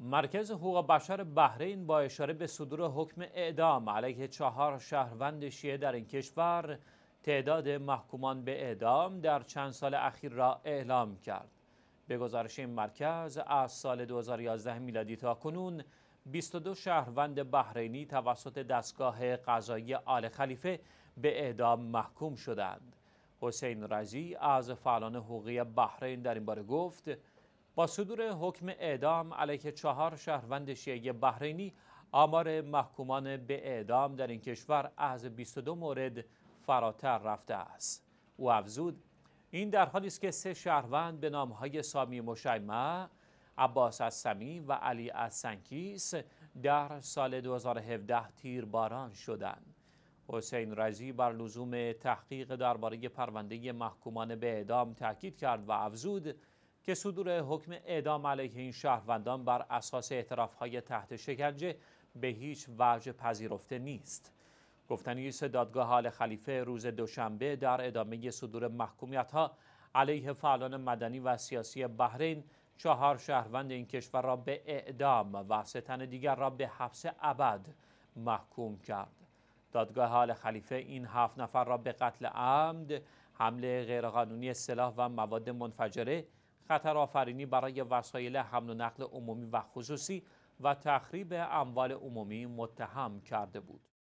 مرکز حقوق بشر بحرین با اشاره به صدور حکم اعدام علیه چهار شهروند شیعه در این کشور تعداد محکومان به اعدام در چند سال اخیر را اعلام کرد. به گزارش این مرکز از سال 2011 میلادی تا کنون 22 شهروند بحرینی توسط دستگاه قضایی آل خلیفه به اعدام محکوم شدند. حسین رزی از فعالان حقوقی بحرین در این باره گفت با صدور حکم اعدام علیه چهار شهروند شیعه بحرینی آمار محکومان به اعدام در این کشور از 22 مورد فراتر رفته است او افزود این در حالی است که سه شهروند به نامهای سامی مشیما عباس السمی و علی سنکیس در سال 2017 تیرباران شدند حسین رزی بر لزوم تحقیق درباره پرونده محکومان به اعدام تاکید کرد و افزود که صدور حکم اعدام علیه این شهروندان بر اساس اعترافهای تحت شکنجه به هیچ وجه پذیرفته نیست. گفتنی دادگاه حال خلیفه روز دوشنبه در ادامه صدور محکومیت ها علیه فعالان مدنی و سیاسی بحرین چهار شهروند این کشور را به اعدام و سه تن دیگر را به حبس ابد محکوم کرد. دادگاه حال خلیفه این هفت نفر را به قتل عمد، حمله غیرقانونی سلاح و مواد منفجره آفرینی برای وسایل حمل و نقل عمومی و خصوصی و تخریب اموال عمومی متهم کرده بود